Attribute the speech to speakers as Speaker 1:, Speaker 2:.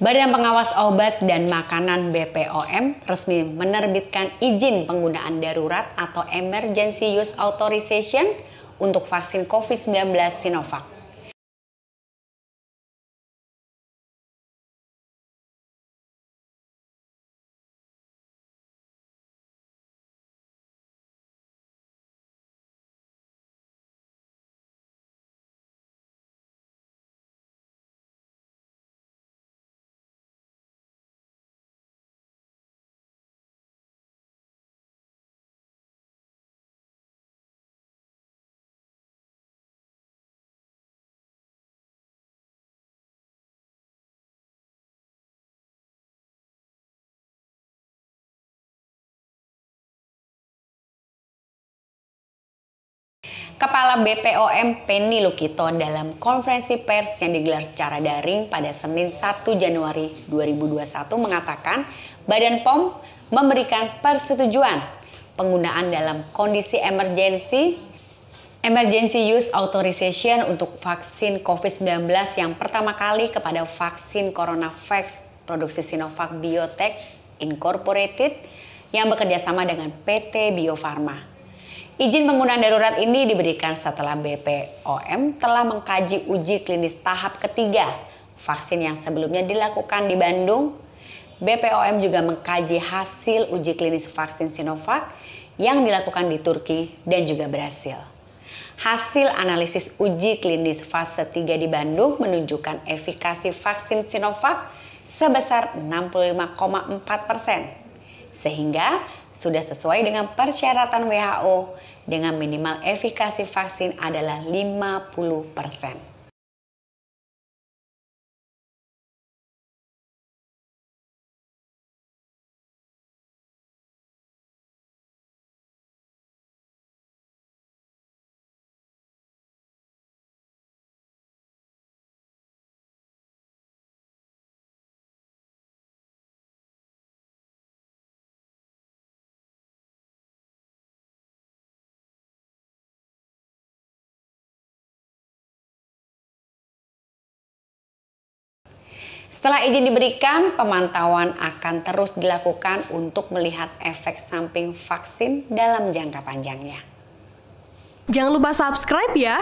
Speaker 1: Badan Pengawas Obat dan Makanan BPOM resmi menerbitkan izin penggunaan darurat atau Emergency Use Authorization
Speaker 2: untuk vaksin COVID-19 Sinovac. Kepala BPOM Penny Lukito dalam konferensi pers yang digelar secara daring pada
Speaker 1: Senin 1 Januari 2021 mengatakan Badan POM memberikan persetujuan penggunaan dalam kondisi emergensi Emergency Use Authorization untuk vaksin COVID-19 yang pertama kali kepada vaksin CoronaVax produksi Sinovac Biotech Incorporated
Speaker 3: yang bekerjasama
Speaker 1: dengan PT Bio Farma. Izin penggunaan darurat ini diberikan setelah BPOM telah mengkaji uji klinis tahap ketiga vaksin yang sebelumnya dilakukan di Bandung. BPOM juga mengkaji hasil uji klinis vaksin Sinovac yang dilakukan di Turki dan juga Brasil. Hasil analisis uji klinis fase 3 di Bandung menunjukkan efikasi vaksin Sinovac sebesar 65,4 persen. Sehingga sudah sesuai dengan persyaratan WHO dengan minimal efikasi vaksin
Speaker 2: adalah 50%. Setelah izin diberikan, pemantauan akan terus dilakukan untuk melihat
Speaker 1: efek samping vaksin dalam jangka panjangnya. Jangan lupa
Speaker 3: subscribe ya.